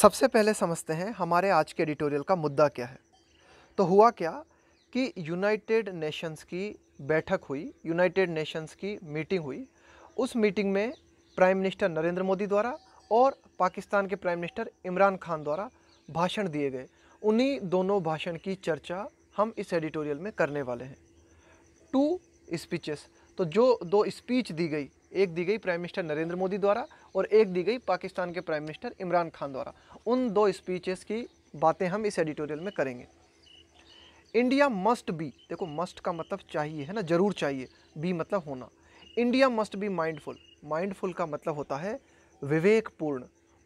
सबसे पहले समझते हैं हमारे आज के एडिटोरियल का मुद्दा क्या है तो हुआ क्या कि यूनाइटेड नेशंस की बैठक हुई यूनाइटेड नेशंस की मीटिंग हुई उस मीटिंग में प्राइम मिनिस्टर नरेंद्र मोदी द्वारा और पाकिस्तान के प्राइम मिनिस्टर इमरान खान द्वारा भाषण दिए गए उन्हीं दोनों भाषण की चर्चा हम इस एडिटोरियल में करने वाले हैं टू स्पीचेस तो जो दो स्पीच दी गई एक दी गई प्राइम मिनिस्टर नरेंद्र मोदी द्वारा और एक दी गई पाकिस्तान के प्राइम मिनिस्टर इमरान खान द्वारा उन दो स्पीचेस की बातें हम इस एडिटोरियल में करेंगे इंडिया मस्ट बी देखो मस्ट का मतलब चाहिए है ना जरूर चाहिए बी मतलब होना India must be mindful mindful का मतलब होता है विवेकपूर्ण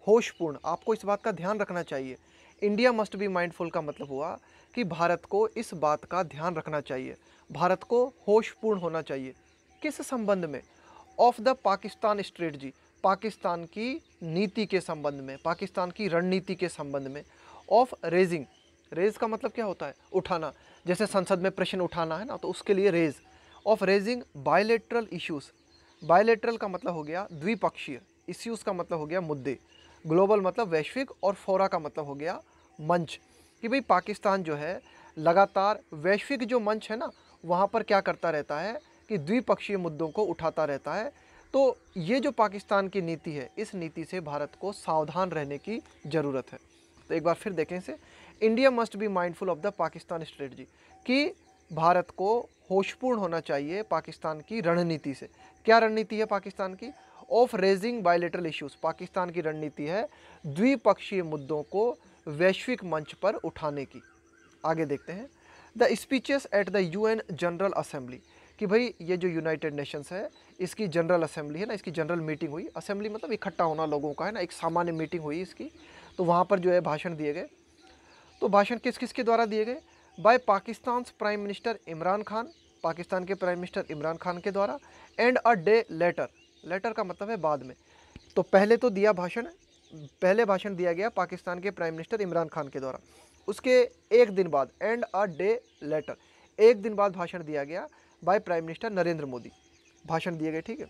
होशपूर्ण आपको इस बात का ध्यान रखना चाहिए इंडिया मस्ट बी माइंडफुल का मतलब हुआ कि भारत को इस बात का ध्यान रखना चाहिए भारत को होशपूर्ण होना चाहिए किस संबंध में of the Pakistan strategy Pakistan की नीति के संबंध में पाकिस्तान की रणनीति के संबंध में ऑफ रेजिंग रेज का मतलब क्या होता है उठाना जैसे संसद में प्रश्न उठाना है ना तो उसके लिए raise of raising bilateral issues bilateral का मतलब हो गया द्विपक्षीय इश्यूज़ का मतलब हो गया मुद्दे ग्लोबल मतलब वैश्विक और फोरा का मतलब हो गया मंच कि भाई पाकिस्तान जो है लगातार वैश्विक जो मंच है ना वहाँ पर क्या करता रहता है कि द्विपक्षीय मुद्दों को उठाता रहता है तो ये जो पाकिस्तान की नीति है इस नीति से भारत को सावधान रहने की ज़रूरत है तो एक बार फिर देखें इसे India must be mindful of the Pakistan strategy कि भारत को होशपूर्ण होना चाहिए पाकिस्तान की रणनीति से क्या रणनीति है पाकिस्तान की of raising bilateral issues Pakistan की रणनीति है द्विपक्षीय मुद्दों को वैश्विक मंच पर उठाने की आगे देखते हैं the speeches at the UN general assembly कि भाई ये जो यूनाइटेड नेशंस है इसकी जनरल असेंबली है ना इसकी जनरल मीटिंग हुई असेंबली मतलब इकट्ठा होना लोगों का है ना एक सामान्य मीटिंग हुई इसकी तो वहाँ पर जो है भाषण दिए गए तो भाषण किस किस के द्वारा दिए गए by Pakistan prime minister Imran Khan Pakistan के प्राइम मिनिस्टर इमरान खान के द्वारा and a day later later का मतलब है बाद में तो पहले तो दिया भाषण पहले भाषण दिया गया पाकिस्तान के प्राइम मिनिस्टर इमरान खान के द्वारा उसके एक दिन बाद एंड अ डे लेटर एक दिन बाद भाषण दिया गया by prime minister Narendra Modi भाषण दिए गए ठीक है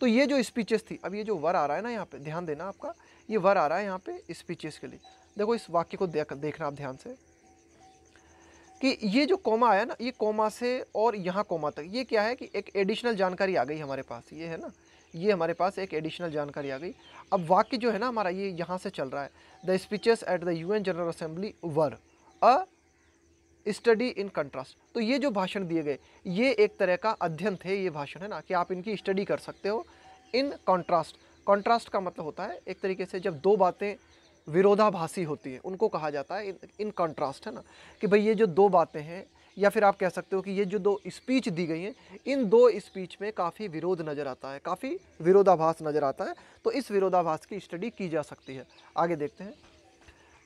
तो ये जो स्पीचेस थी अब ये जो वर आ रहा है ना यहाँ पे ध्यान देना आपका ये वर आ रहा है यहाँ पे स्पीचेस के लिए देखो इस वाक्य को देख देखना आप ध्यान से कि ये जो कोमा आया ना ये कोमा से और यहाँ कोमा तक ये क्या है कि एक एडिशनल जानकारी आ गई हमारे पास ये है ना ये हमारे पास एक एडिशनल जानकारी आ गई अब वाक्य जो है ना हमारा ये यहाँ से चल रहा है the speeches at the U general assembly were a study in contrast तो ये जो भाषण दिए गए ये एक तरह का अध्ययन थे ये भाषण है ना कि आप इनकी स्टडी कर सकते हो इन कंट्रास्ट कंट्रास्ट का मतलब होता है एक तरीके से जब दो बातें विरोधाभासी होती हैं उनको कहा जाता है इन कंट्रास्ट है ना कि भाई ये जो दो बातें हैं या फिर आप कह सकते हो कि ये जो दो स्पीच दी गई हैं इन दो स्पीच में काफ़ी विरोध नज़र आता है काफ़ी विरोधाभास नज़र आता है तो इस विरोधाभास की स्टडी की जा सकती है आगे देखते हैं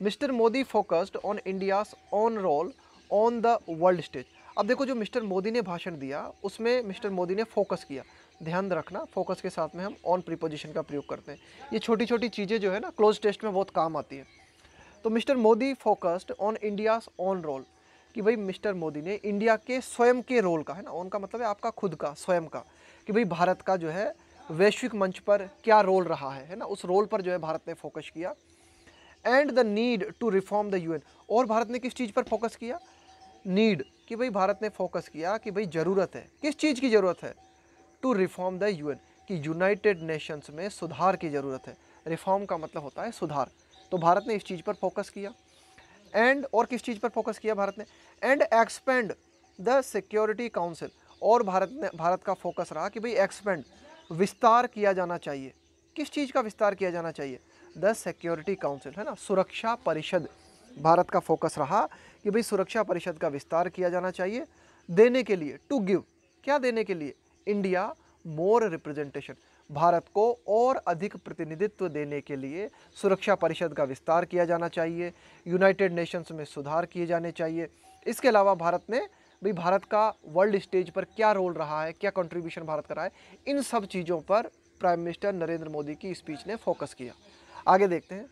mister Modi focused on India's own role on the world stage अब देखो जो मिस्टर मोदी ने भाषण दिया उसमें मिस्टर मोदी ने फोकस किया ध्यान रखना फोकस के साथ में हम ऑन प्रीपोजिशन का प्रयोग करते हैं ये छोटी छोटी चीज़ें जो है ना क्लोज टेस्ट में बहुत काम आती हैं तो mister Modi focused on India's own role कि भाई मिस्टर मोदी ने इंडिया के स्वयं के रोल का है ना ऑन का मतलब है आपका खुद का स्वयं का कि भाई भारत का जो है वैश्विक मंच पर क्या रोल रहा है है ना उस रोल पर जो है भारत ने फोकस किया and the need to reform the UN और भारत ने किस चीज़ पर फोकस किया नीड कि भाई भारत ने फोकस किया कि भाई ज़रूरत है किस चीज़ की ज़रूरत है टू रिफॉर्म द एन कि यूनाइटेड नेशंस में सुधार की ज़रूरत है रिफॉर्म का मतलब होता है सुधार तो भारत ने इस चीज़ पर फोकस किया एंड और किस चीज़ पर फोकस किया भारत ने and expand the security council और भारत ने भारत का फोकस रहा कि भाई एक्सपेंड विस्तार किया जाना चाहिए किस चीज़ का विस्तार किया जाना चाहिए द सिक्योरिटी काउंसिल है ना सुरक्षा परिषद भारत का फोकस रहा कि भाई सुरक्षा परिषद का विस्तार किया जाना चाहिए देने के लिए टू गिव क्या देने के लिए इंडिया मोर रिप्रेजेंटेशन भारत को और अधिक प्रतिनिधित्व देने के लिए सुरक्षा परिषद का विस्तार किया जाना चाहिए यूनाइटेड नेशंस में सुधार किए जाने चाहिए इसके अलावा भारत ने भाई भारत का वर्ल्ड स्टेज पर क्या रोल रहा है क्या कंट्रीब्यूशन भारत कर रहा है इन सब चीज़ों पर प्राइम मिनिस्टर नरेंद्र मोदी की स्पीच ने फोकस किया आगे देखते हैं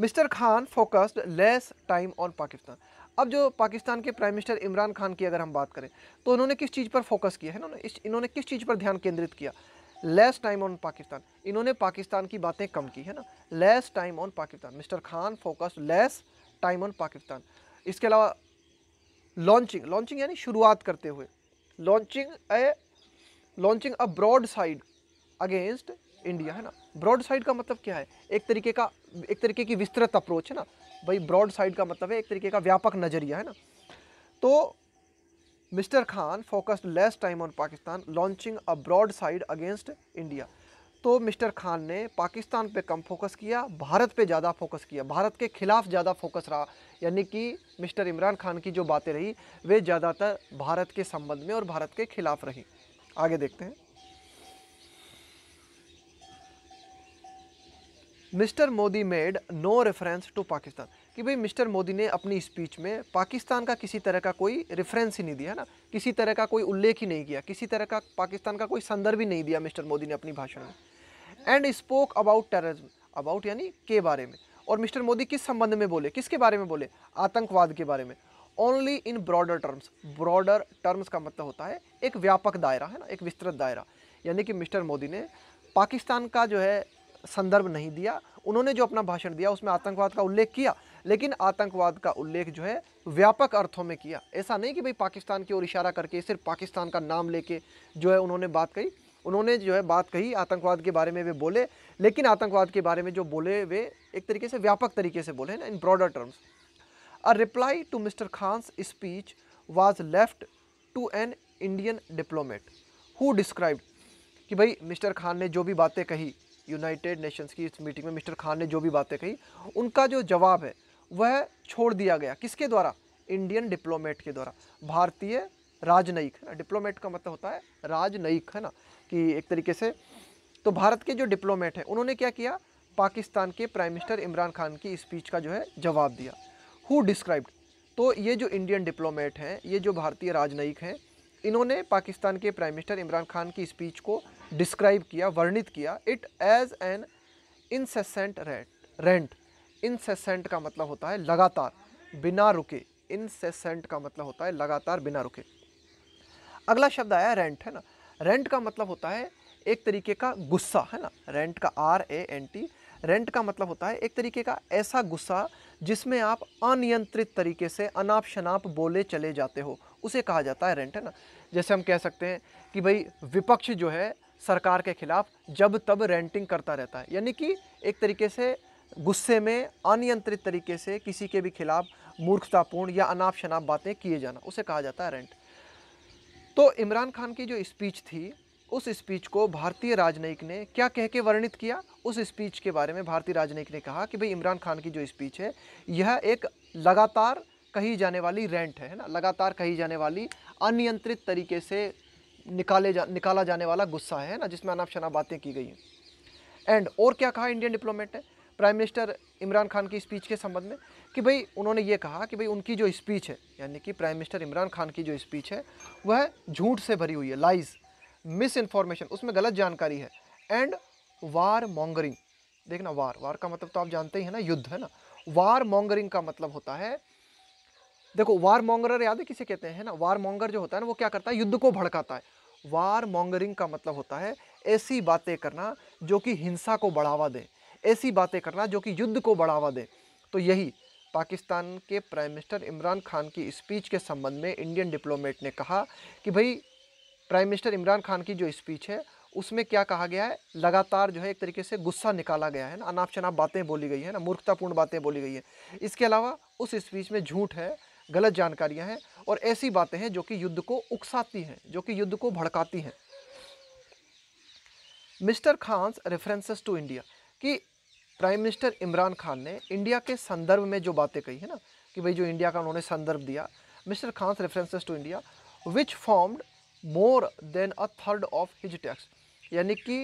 mister Khan focused less time on Pakistan अब जो पाकिस्तान के प्राइम मिनिस्टर इमरान खान की अगर हम बात करें तो उन्होंने किस चीज़ पर फोकस किया है ना इस इन्होंने किस चीज़ पर ध्यान केंद्रित किया लेस टाइम ऑन पाकिस्तान इन्होंने पाकिस्तान की बातें कम की है ना less time on Pakistan mister Khan focus less time on Pakistan इसके अलावा लॉन्चिंग लॉन्चिंग यानी शुरुआत करते हुए launching a launching a broadside against India है ना ब्रॉड साइड का मतलब क्या है एक तरीके का एक तरीके की विस्तृत अप्रोच है ना भाई ब्रॉड साइड का मतलब है एक तरीके का व्यापक नज़रिया है ना तो mister Khan focused less time on Pakistan launching a broadside against India तो मिस्टर खान ने पाकिस्तान पे कम फोकस किया भारत पे ज़्यादा फोकस किया भारत के खिलाफ ज़्यादा फोकस रहा यानी कि मिस्टर इमरान खान की जो बातें रही वे ज़्यादातर भारत के संबंध में और भारत के खिलाफ रही आगे देखते हैं mister Modi made no reference to Pakistan कि भाई मिस्टर मोदी ने अपनी स्पीच में पाकिस्तान का किसी तरह का कोई रेफरेंस ही नहीं दिया ना किसी तरह का कोई उल्लेख ही नहीं किया किसी तरह का पाकिस्तान का कोई संदर्भ ही नहीं दिया मिस्टर मोदी ने अपनी भाषण में and spoke about terrorism about यानी के बारे में और मिस्टर मोदी किस संबंध में बोले किसके बारे में बोले आतंकवाद के बारे में only in broader terms broader terms का मतलब होता है एक व्यापक दायरा है ना एक विस्तृत दायरा यानी कि मिस्टर मोदी ने पाकिस्तान का जो है संदर्भ नहीं दिया उन्होंने जो अपना भाषण दिया उसमें आतंकवाद का उल्लेख किया लेकिन आतंकवाद का उल्लेख जो है व्यापक अर्थों में किया ऐसा नहीं कि भाई पाकिस्तान की ओर इशारा करके सिर्फ पाकिस्तान का नाम लेके जो है उन्होंने बात कही उन्होंने जो है बात कही आतंकवाद के बारे में वे बोले लेकिन आतंकवाद के बारे में जो बोले वे एक तरीके से व्यापक तरीके से बोले ना in broader terms a reply to mister Khan's speech was left to an Indian diplomat who described कि भाई मिस्टर खान ने जो भी बातें कही यूनाइटेड नेशंस की इस मीटिंग में मिस्टर खान ने जो भी बातें कही उनका जो जवाब है वह छोड़ दिया गया किसके द्वारा इंडियन डिप्लोमेट के द्वारा भारतीय राजनयिक है ना डिप्लोमेट का मतलब होता है राजनयिक है ना कि एक तरीके से तो भारत के जो डिप्लोमेट हैं उन्होंने क्या किया पाकिस्तान के प्राइम मिनिस्टर इमरान खान की स्पीच का जो है जवाब दिया हु डिस्क्राइब्ड तो ये जो इंडियन डिप्लोमेट हैं ये जो भारतीय राजनयिक हैं इन्होंने पाकिस्तान के प्राइम मिनिस्टर इमरान खान की स्पीच को डिस्क्राइब किया वर्णित किया it as an incessant rant rant incessant का मतलब होता है लगातार बिना रुके इंसेसेंट का मतलब होता है लगातार बिना रुके अगला शब्द आया रेंट है ना रेंट का मतलब होता है एक तरीके का गुस्सा है ना रेंट का R A N T rant का मतलब होता है एक तरीके का ऐसा गुस्सा जिसमें आप अनियंत्रित तरीके से अनाप शनाप बोले चले जाते हो उसे कहा जाता है रेंट है ना जैसे हम कह सकते हैं कि भाई विपक्ष जो है सरकार के खिलाफ जब तब रेंटिंग करता रहता है यानी कि एक तरीके से गुस्से में अनियंत्रित तरीके से किसी के भी खिलाफ मूर्खतापूर्ण या अनाप शनाप बातें किए जाना उसे कहा जाता है रेंट तो इमरान खान की जो स्पीच थी उस स्पीच को भारतीय राजनयिक ने क्या कह के वर्णित किया उस स्पीच के बारे में भारतीय राजनयिक ने कहा कि भाई इमरान खान की जो स्पीच है यह एक लगातार कही जाने वाली रेंट है ना लगातार कही जाने वाली अनियंत्रित तरीके से निकाले जा निकाला जाने वाला गुस्सा है ना जिसमें अनाप शनाप बातें की गई हैं एंड और क्या कहा इंडियन डिप्लोमेट ने प्राइम मिनिस्टर इमरान खान की स्पीच के संबंध में कि भाई उन्होंने ये कहा कि भाई उनकी जो स्पीच है यानी कि प्राइम मिनिस्टर इमरान खान की जो स्पीच है वह झूठ से भरी हुई है लाइज मिस इन्फॉर्मेशन उसमें गलत जानकारी है एंड वार मॉन्गरिंग देखना वार वार का मतलब तो आप जानते ही है ना युद्ध है ना वार मॉन्गरिंग का मतलब होता है देखो वार मॉन्गरर याद है किसे कहते हैं ना वार मॉन्गर जो होता है ना वो क्या करता है युद्ध को भड़काता है वार मॉन्गरिंग का मतलब होता है ऐसी बातें करना जो कि हिंसा को बढ़ावा दे ऐसी बातें करना जो कि युद्ध को बढ़ावा दे तो यही पाकिस्तान के प्राइम मिनिस्टर इमरान खान की स्पीच के संबंध में इंडियन डिप्लोमेट ने कहा कि भाई प्राइम मिनिस्टर इमरान खान की जो स्पीच है उसमें क्या कहा गया है लगातार जो है एक तरीके से गुस्सा निकाला गया है ना अनाप शनाप बातें बोली गई है ना मूर्खतापूर्ण बातें बोली गई है इसके अलावा उस स्पीच में झूठ है गलत जानकारियां हैं और ऐसी बातें हैं जो कि युद्ध को उकसाती हैं जो कि युद्ध को भड़काती हैं mister Khan's references to India कि प्राइम मिनिस्टर इमरान खान ने इंडिया के संदर्भ में जो बातें कही है ना कि भाई जो इंडिया का उन्होंने संदर्भ दिया mister Khan's references to India which formed more than a third of his text यानी कि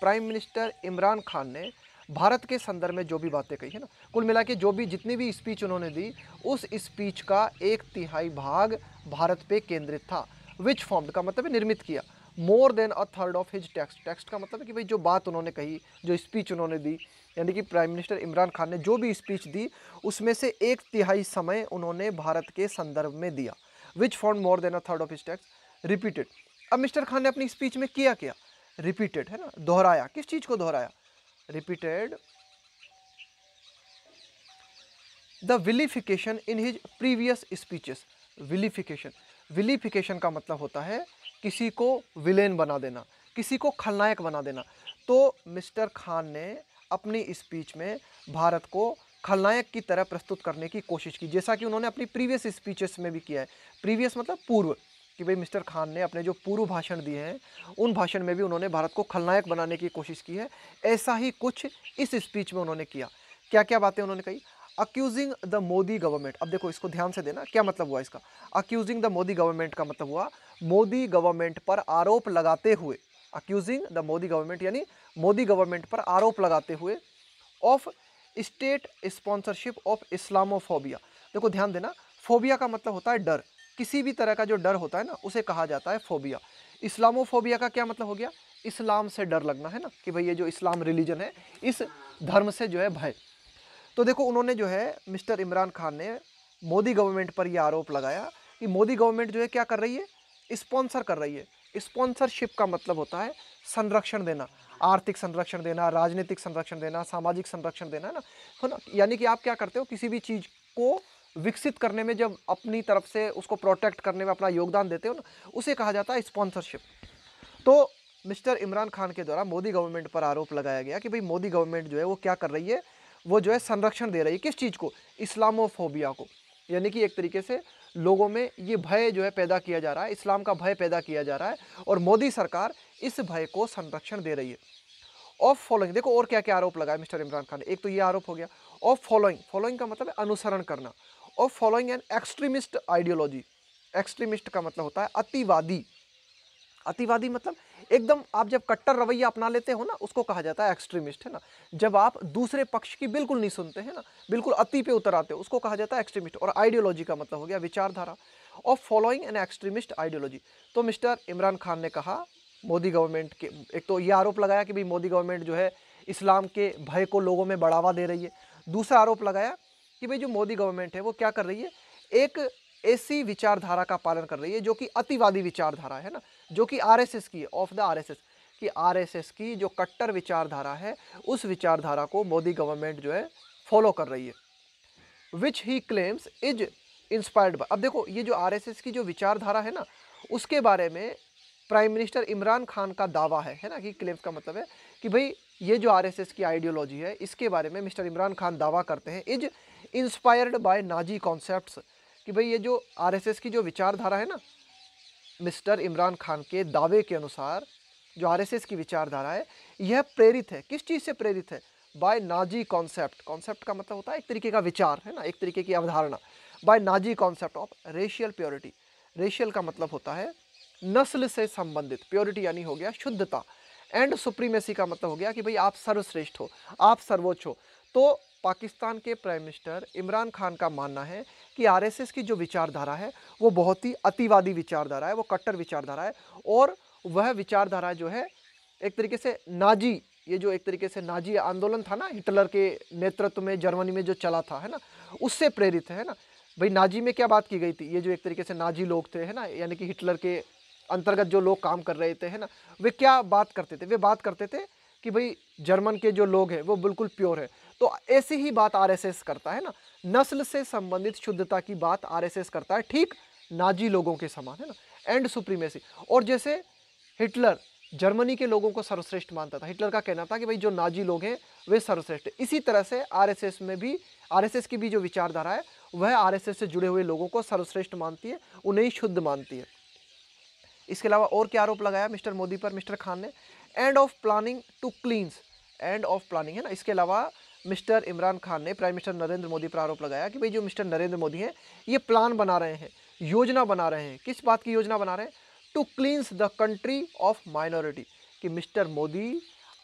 प्राइम मिनिस्टर इमरान खान ने भारत के संदर्भ में जो भी बातें कही है ना कुल मिला के जो भी जितनी भी स्पीच उन्होंने दी उस स्पीच का एक तिहाई भाग भारत पे केंद्रित था विच फॉर्म का मतलब निर्मित किया more than a third of his text text का मतलब है कि भाई जो बात उन्होंने कही जो स्पीच उन्होंने दी यानी कि प्राइम मिनिस्टर इमरान खान ने जो भी स्पीच दी उसमें से एक तिहाई समय उन्होंने भारत के संदर्भ में दिया which form more than a third of his text repeated अब मिस्टर खान ने अपनी स्पीच में किया क्या रिपीटेड है ना दोहराया किस चीज़ को दोहराया repeated the vilification in his previous speeches vilification vilification का मतलब होता है किसी को विलेन बना देना किसी को खलनायक बना देना तो मिस्टर खान ने अपनी स्पीच में भारत को खलनायक की तरह प्रस्तुत करने की कोशिश की जैसा कि उन्होंने अपनी प्रीवियस स्पीचेस में भी किया है प्रीवियस मतलब पूर्व कि भाई मिस्टर खान ने अपने जो पूर्व भाषण दिए हैं उन भाषण में भी उन्होंने भारत को खलनायक बनाने की कोशिश की है ऐसा ही कुछ इस स्पीच में उन्होंने किया क्या क्या बातें उन्होंने कही अक्यूजिंग द मोदी गवर्नमेंट अब देखो इसको ध्यान से देना क्या मतलब हुआ इसका अक्यूजिंग द मोदी गवर्नमेंट का मतलब हुआ मोदी गवर्नमेंट पर आरोप लगाते हुए अक्यूजिंग द मोदी गवर्नमेंट यानी मोदी गवर्नमेंट पर आरोप लगाते हुए of state sponsorship of Islamophobia देखो ध्यान देना फोबिया का मतलब होता है डर किसी भी तरह का जो डर होता है ना उसे कहा जाता है फोबिया इस्लामोफोबिया का क्या मतलब हो गया इस्लाम से डर लगना है ना कि भाई ये जो इस्लाम रिलीजन है इस धर्म से जो है भय तो देखो उन्होंने जो है मिस्टर इमरान खान ने मोदी गवर्नमेंट पर यह आरोप लगाया कि मोदी गवर्नमेंट जो है क्या कर रही है स्पॉन्सर कर रही है स्पॉन्सरशिप का मतलब होता है संरक्षण देना आर्थिक संरक्षण देना राजनीतिक संरक्षण देना सामाजिक संरक्षण देना है ना है ना यानी कि आप क्या करते हो किसी भी चीज़ को विकसित करने में जब अपनी तरफ से उसको प्रोटेक्ट करने में अपना योगदान देते हो ना उसे कहा जाता है स्पॉन्सरशिप तो मिस्टर इमरान खान के द्वारा मोदी गवर्नमेंट पर आरोप लगाया गया कि भाई मोदी गवर्नमेंट जो है वो क्या कर रही है वो जो है संरक्षण दे रही है किस चीज़ को इस्लामोफोबिया को यानी कि एक तरीके से लोगों में ये भय जो है पैदा किया जा रहा है इस्लाम का भय पैदा किया जा रहा है और मोदी सरकार इस भय को संरक्षण दे रही है ऑफ फॉलोइंग देखो और क्या क्या आरोप लगाए मिस्टर इमरान खान एक तो ये आरोप हो गया ऑफ फॉलोइंग फॉलोइंग का मतलब अनुसरण करना और following an extremist ideology extremist का मतलब होता है अतिवादी अतिवादी मतलब एकदम आप जब कट्टर रवैया अपना लेते हो ना उसको कहा जाता है एक्सट्रीमिस्ट है ना जब आप दूसरे पक्ष की बिल्कुल नहीं सुनते हैं ना बिल्कुल अति पे उतर आते हो उसको कहा जाता है एक्सट्रीमिस्ट और आइडियोलॉजी का मतलब हो गया विचारधारा और फॉलोइंग एन एक्सट्रीमिस्ट आइडियोलॉजी तो मिस्टर इमरान खान ने कहा मोदी गवर्नमेंट के एक तो ये आरोप लगाया कि भाई मोदी गवर्नमेंट जो है इस्लाम के भय को लोगों में बढ़ावा दे रही है दूसरा आरोप लगाया कि भाई जो मोदी गवर्नमेंट है वो क्या कर रही है एक ऐसी विचारधारा का पालन कर रही है जो कि अतिवादी विचारधारा है ना जो कि आरएसएस की ऑफ द आरएसएस कि आरएसएस की जो कट्टर विचारधारा है उस विचारधारा को मोदी गवर्नमेंट जो है फॉलो कर रही है which he claims is inspired by अब देखो ये जो आर की जो विचारधारा है ना उसके बारे में प्राइम मिनिस्टर इमरान खान का दावा है है ना कि क्लेम्स का मतलब है कि भाई ये जो आरएसएस की आइडियोलॉजी है इसके बारे में मिस्टर इमरान खान दावा करते हैं is inspired by Nazi concept कि भाई ये जो आरएसएस की जो विचारधारा है ना मिस्टर इमरान खान के दावे के अनुसार जो आरएसएस की विचारधारा है यह प्रेरित है किस चीज़ से प्रेरित है बाय नाजी कॉन्सेप्ट कॉन्सेप्ट का मतलब होता है एक तरीके का विचार है ना एक तरीके की अवधारणा by Nazi concept of racial purity racial का मतलब होता है नस्ल से संबंधित प्योरिटी यानी हो गया शुद्धता एंड सुप्रीमेसी का मतलब हो गया कि भाई आप सर्वश्रेष्ठ हो आप सर्वोच्च हो तो पाकिस्तान के प्राइम मिनिस्टर इमरान खान का मानना है कि आरएसएस की जो विचारधारा है वो बहुत ही अतिवादी विचारधारा है वो कट्टर विचारधारा है और वह विचारधारा जो है एक तरीके से नाजी ये जो एक तरीके से नाजी आंदोलन था ना हिटलर के नेतृत्व में जर्मनी में जो चला था है ना उससे प्रेरित है ना भाई नाजी में क्या बात की गई थी ये जो एक तरीके से नाजी लोग थे है ना यानी कि हिटलर के अंतर्गत जो लोग काम कर रहे थे है ना वे क्या बात करते थे वे बात करते थे कि भाई जर्मन के जो लोग हैं वो बिल्कुल प्योर है तो ऐसी ही बात आरएसएस करता है ना नस्ल से संबंधित शुद्धता की बात आरएसएस करता है ठीक नाजी लोगों के समान है ना एंड सुप्रीमेसी और जैसे हिटलर जर्मनी के लोगों को सर्वश्रेष्ठ मानता था हिटलर का कहना था कि भाई जो नाजी लोग हैं वे सर्वश्रेष्ठ इसी तरह से आरएसएस में भी आरएसएस की भी जो विचारधारा है वह आरएसएस से जुड़े हुए लोगों को सर्वश्रेष्ठ मानती है उन्हें ही शुद्ध मानती है इसके अलावा और क्या आरोप लगाया मिस्टर मोदी पर मिस्टर खान ने and of planning to cleanse and of planning है ना इसके अलावा मिस्टर इमरान खान ने प्राइम मिनिस्टर नरेंद्र मोदी पर आरोप लगाया कि भाई जो मिस्टर नरेंद्र मोदी हैं ये प्लान बना रहे हैं योजना बना रहे हैं किस बात की योजना बना रहे हैं to cleanse the country of minority कि मिस्टर मोदी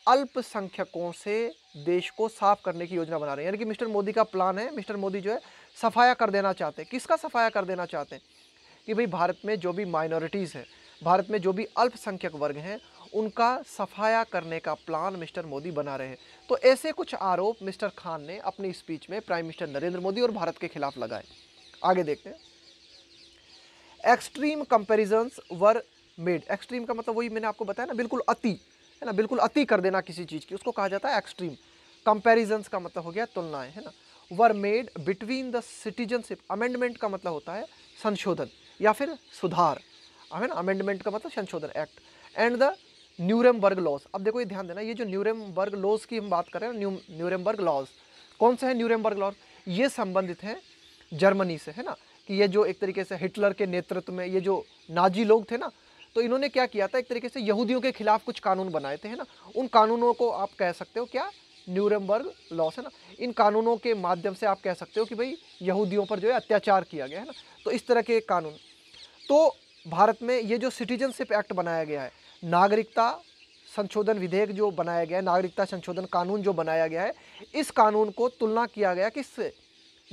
अल्पसंख्यकों से देश को साफ करने की योजना बना रहे हैं यानी कि मिस्टर मोदी का प्लान है मिस्टर मोदी जो है सफाया कर देना चाहते हैं किसका सफाया कर देना चाहते हैं कि भाई भारत में जो भी माइनॉरिटीज़ हैं भारत में जो भी अल्पसंख्यक वर्ग हैं उनका सफाया करने का प्लान मिस्टर मोदी बना रहे हैं तो ऐसे कुछ आरोप मिस्टर खान ने अपनी स्पीच में प्राइम मिनिस्टर नरेंद्र मोदी और भारत के खिलाफ लगाए आगे देखते हैं extreme comparisons were made extreme का मतलब वही मैंने आपको बताया ना बिल्कुल अति है ना बिल्कुल अति कर देना किसी चीज़ की उसको कहा जाता है एक्सट्रीम कंपेरिजन्स का मतलब हो गया तुलनाएं है ना were made between the citizenship amendment का मतलब होता है संशोधन या फिर सुधार है ना अमेंडमेंट का मतलब संशोधन act and the Nuremberg laws अब देखो ये ध्यान देना ये जो न्यूरमबर्ग लॉस की हम बात कर रहे हैं न्यू न्यूरमबर्ग लॉस कौन से हैं न्यूरमबर्ग लॉस ये संबंधित हैं जर्मनी से है ना कि ये जो एक तरीके से हिटलर के नेतृत्व में ये जो नाजी लोग थे ना तो इन्होंने क्या किया था एक तरीके से यहूदियों के खिलाफ कुछ कानून बनाए थे है ना उन कानूनों को आप कह सकते हो क्या न्यूरमबर्ग लॉस है ना इन कानूनों के माध्यम से आप कह सकते हो कि भाई यहूदियों पर जो है अत्याचार किया गया है ना तो इस तरह के कानून तो भारत में ये जो सिटीजनशिप एक्ट बनाया गया है नागरिकता संशोधन विधेयक जो बनाया गया है नागरिकता संशोधन कानून जो बनाया गया है इस कानून को तुलना किया गया किस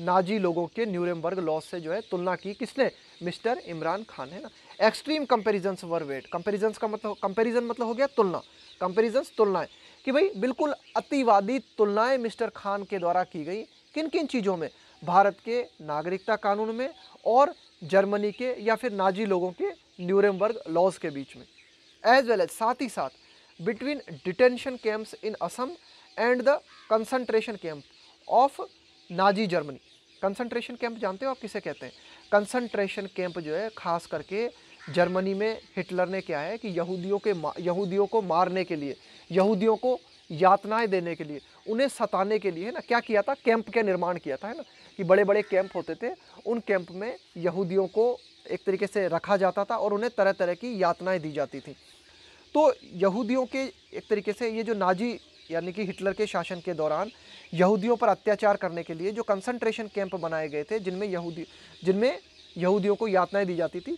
नाजी लोगों के न्यूरमबर्ग लॉस से जो है तुलना की किसने मिस्टर इमरान खान है ना एक्सट्रीम कंपेरिजन्स वर वेट कंपेरिजन्स का मतलब कंपेरिजन मतलब हो गया तुलना कंपेरिजन्स तुलनाएं कि भाई बिल्कुल अतिवादी तुलनाएं मिस्टर खान के द्वारा की गई किन किन चीज़ों में भारत के नागरिकता कानून में और जर्मनी के या फिर नाजी लोगों के न्यूरमबर्ग लॉज के बीच में एज वेल एज साथ ही साथ between detention camps in Assam and the concentration camp of Nazi Germany concentration camp जानते हो आप किसे कहते हैं कंसंट्रेशन कैंप जो है खास करके जर्मनी में हिटलर ने क्या है कि यहूदियों के यहूदियों को मारने के लिए यहूदियों को यातनाएं देने के लिए उन्हें सताने के लिए है ना क्या किया था कैंप का निर्माण किया था है ना कि बड़े बड़े कैंप होते थे उन कैंप में यहूदियों को एक तरीके से रखा जाता था और उन्हें तरह तरह की यातनाएं दी जाती थी तो यहूदियों के एक तरीके से ये जो नाजी यानी कि हिटलर के शासन के दौरान यहूदियों पर अत्याचार करने के लिए जो कंसंट्रेशन कैंप बनाए गए थे जिनमें यहूदी जिनमें यहूदियों को यातनाएं दी जाती थी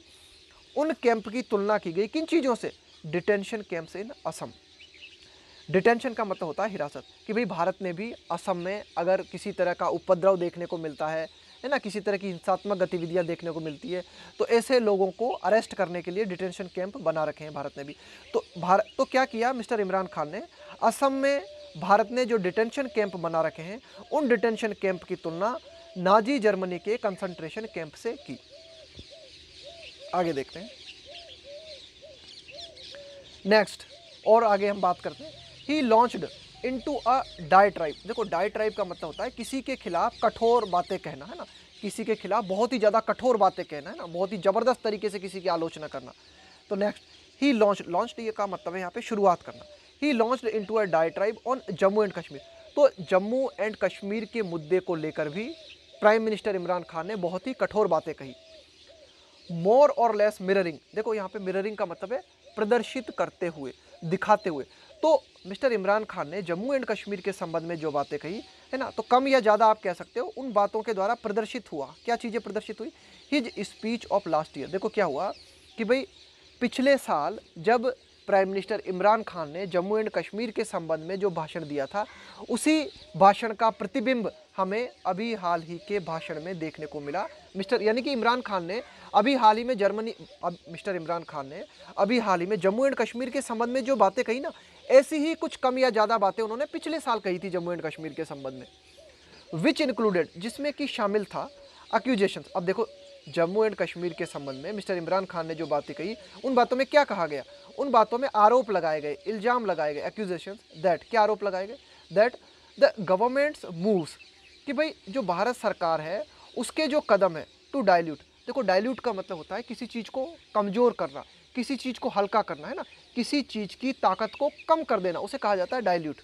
उन कैंप की तुलना की गई किन चीज़ों से detention camps in Assam detention का मतलब होता है हिरासत कि भाई भारत ने भी असम में अगर किसी तरह का उपद्रव देखने को मिलता है है ना किसी तरह की हिंसात्मक गतिविधियाँ देखने को मिलती है तो ऐसे लोगों को अरेस्ट करने के लिए डिटेंशन कैंप बना रखे हैं भारत ने भी तो भारत तो क्या किया मिस्टर इमरान खान ने असम में भारत ने जो डिटेंशन कैंप बना रखे हैं उन डिटेंशन कैंप की तुलना नाजी जर्मनी के कंसंट्रेशन कैंप से की आगे देखते हैं नेक्स्ट और आगे हम बात करते हैं he launched into a diatribe देखो डाई ट्राइब का मतलब होता है किसी के खिलाफ कठोर बातें कहना है ना किसी के खिलाफ बहुत ही ज़्यादा कठोर बातें कहना है ना बहुत ही ज़बरदस्त तरीके से किसी की आलोचना करना तो नेक्स्ट ही लॉन्च लॉन्च ये का मतलब है यहाँ पे शुरुआत करना he launch into a tribe on Jammu and Kashmir तो जम्मू एंड कश्मीर के मुद्दे को लेकर भी प्राइम मिनिस्टर इमरान खान ने बहुत ही कठोर बातें कही मोर और लेस मिररिंग देखो यहाँ पे मिररिंग का मतलब है प्रदर्शित करते हुए दिखाते हुए तो मिस्टर इमरान खान ने जम्मू एंड कश्मीर के संबंध में जो बातें कही है ना तो कम या ज़्यादा आप कह सकते हो उन बातों के द्वारा प्रदर्शित हुआ क्या चीज़ें प्रदर्शित हुई his speech of last year देखो क्या हुआ कि भाई पिछले साल जब प्राइम मिनिस्टर इमरान खान ने जम्मू एंड कश्मीर के संबंध में जो भाषण दिया था उसी भाषण का प्रतिबिंब हमें अभी हाल ही के भाषण में देखने को मिला मिस्टर यानी कि इमरान खान ने अभी हाल ही में जर्मनी अब मिस्टर इमरान खान ने अभी हाल ही में जम्मू एंड कश्मीर के संबंध में जो बातें कही ना ऐसी ही कुछ कम या ज़्यादा बातें उन्होंने पिछले साल कही थी जम्मू एंड कश्मीर के संबंध में विच इंक्लूडेड जिसमें कि शामिल था अक्यूजेशन अब देखो जम्मू एंड कश्मीर के संबंध में मिस्टर इमरान खान ने जो बातें कही उन बातों में क्या कहा गया उन बातों में आरोप लगाए गए इल्ज़ाम लगाए गए एक्यूजेशन दैट क्या आरोप लगाए गए दैट द गवर्नमेंट्स मूव्स कि भाई जो भारत सरकार है उसके जो कदम है टू डायल्यूट देखो डायल्यूट का मतलब होता है किसी चीज़ को कमज़ोर करना किसी चीज़ को हल्का करना है ना किसी चीज की ताकत को कम कर देना उसे कहा जाता है डायल्यूट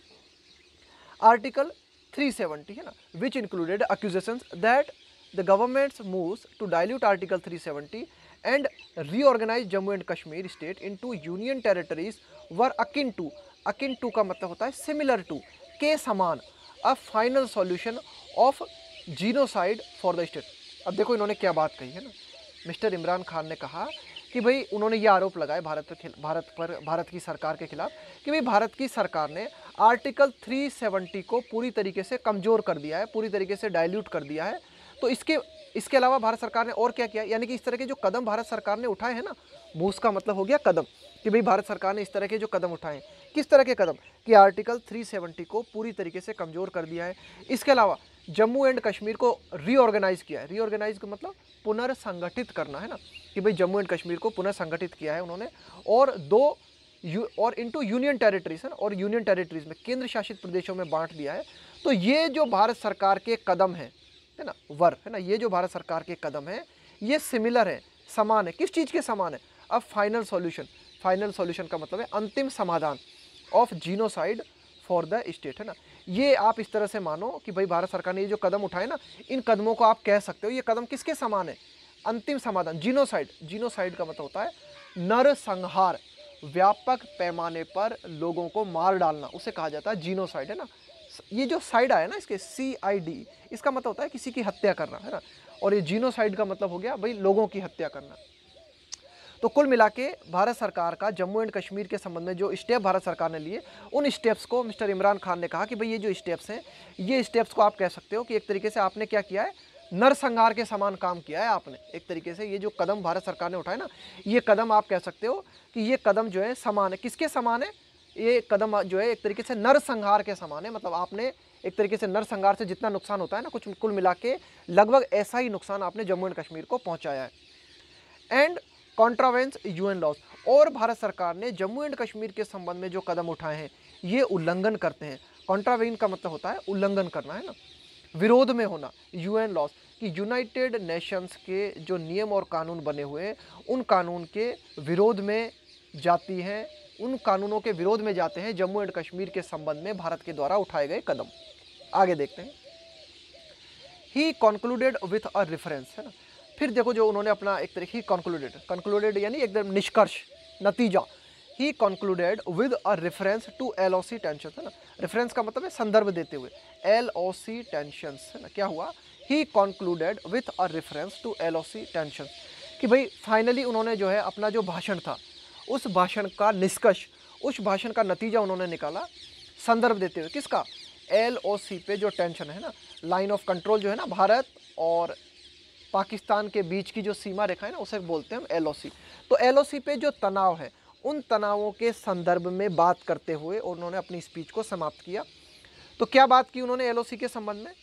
आर्टिकल 370 है ना which included accusation that the government's moves to dilute article 370 and reorganise Jammu and Kashmir state into union territories were akin to akin to का मतलब होता है सिमिलर टू के समान a final solution of genocide for the state अब देखो इन्होंने क्या बात कही है ना मिस्टर इमरान खान ने कहा कि भाई उन्होंने ये आरोप लगाए भारत पर भारत पर भारत की सरकार के खिलाफ कि भाई भारत की सरकार ने आर्टिकल 370 को पूरी तरीके से कमज़ोर कर दिया है पूरी तरीके से डायल्यूट कर दिया है तो इसके इसके अलावा भारत सरकार ने और क्या किया यानी कि इस तरह के जो कदम भारत सरकार ने उठाए हैं ना वो का मतलब हो गया कदम कि भाई भारत सरकार ने इस तरह के जो कदम उठाए हैं किस तरह के कदम कि आर्टिकल 370 को पूरी तरीके से कमज़ोर कर दिया है इसके अलावा जम्मू एंड कश्मीर को रीऑर्गेनाइज़ किया है रीऑर्गेनाइज का मतलब पुनर्संगठित करना है ना कि भाई जम्मू एंड कश्मीर को पुनः संगठित किया है उन्होंने और दो यू, और इनटू यूनियन टेरिटरीज है और यूनियन टेरिटरीज में केंद्र शासित प्रदेशों में बांट दिया है तो ये जो भारत सरकार के कदम हैं है ना वर है ना ये जो भारत सरकार के कदम हैं ये सिमिलर हैं समान है किस चीज़ के समान है अब फाइनल सॉल्यूशन फाइनल सॉल्यूशन का मतलब है अंतिम समाधान of genocide for the state है ना ये आप इस तरह से मानो कि भाई भारत सरकार ने ये जो कदम उठाए ना इन कदमों को आप कह सकते हो ये कदम किसके समान है अंतिम समाधान जीनोसाइड जीनोसाइड का मतलब होता है नरसंहार व्यापक पैमाने पर लोगों को मार डालना उसे कहा जाता है जीनोसाइड है ना ये जो साइड आया ना इसके सी आई डी इसका मतलब होता है किसी की हत्या करना है ना और ये जीनोसाइड का मतलब हो गया भाई लोगों की हत्या करना तो कुल मिला के भारत सरकार का जम्मू एंड कश्मीर के संबंध में जो स्टेप भारत सरकार ने लिए उन स्टेप्स को मिस्टर इमरान खान ने कहा कि भाई ये जो स्टेप्स हैं ये स्टेप्स को आप कह सकते हो कि एक तरीके से आपने क्या किया है नरसंहार के समान काम किया है आपने एक तरीके से ये जो कदम भारत सरकार ने उठाया ना ये कदम आप कह सकते हो कि ये कदम जो है समान है किसके समान है ये कदम जो है एक तरीके से नरसंहार के समान है मतलब आपने एक तरीके से नरसंहार से जितना नुकसान होता है ना कुछ कुल मिला के लगभग ऐसा ही नुकसान आपने जम्मू एंड कश्मीर को पहुँचाया है एंड कॉन्ट्रावेंस यू लॉस और भारत सरकार ने जम्मू एंड कश्मीर के संबंध में जो कदम उठाए हैं ये उल्लंघन करते हैं कॉन्ट्रावेन का मतलब होता है उल्लंघन करना है ना विरोध में होना यूएन लॉस कि यूनाइटेड नेशंस के जो नियम और कानून बने हुए हैं उन कानून के विरोध में जाती हैं उन कानूनों के विरोध में जाते हैं जम्मू एंड कश्मीर के संबंध में भारत के द्वारा उठाए गए कदम आगे देखते हैं ही कॉन्क्लूडेड विथ अ रेफरेंस है ना फिर देखो जो उन्होंने अपना एक तरीके ही कॉन्क्लूडेड कंक्लूडेड यानी एकदम निष्कर्ष नतीजा ही concluded with a reference to L O C tension है ना रेफरेंस का मतलब है संदर्भ देते हुए एल ओ सी टेंशन है ना क्या हुआ ही concluded with a reference to L tension कि भाई फाइनली उन्होंने जो है अपना जो भाषण था उस भाषण का निष्कर्ष उस भाषण का नतीजा उन्होंने निकाला संदर्भ देते हुए किसका एल पे जो टेंशन है ना लाइन ऑफ कंट्रोल जो है ना भारत और पाकिस्तान के बीच की जो सीमा रेखा है ना उसे बोलते हैं हम एल तो एल पे जो तनाव है उन तनावों के संदर्भ में बात करते हुए उन्होंने अपनी स्पीच को समाप्त किया तो क्या बात की उन्होंने एल के संबंध में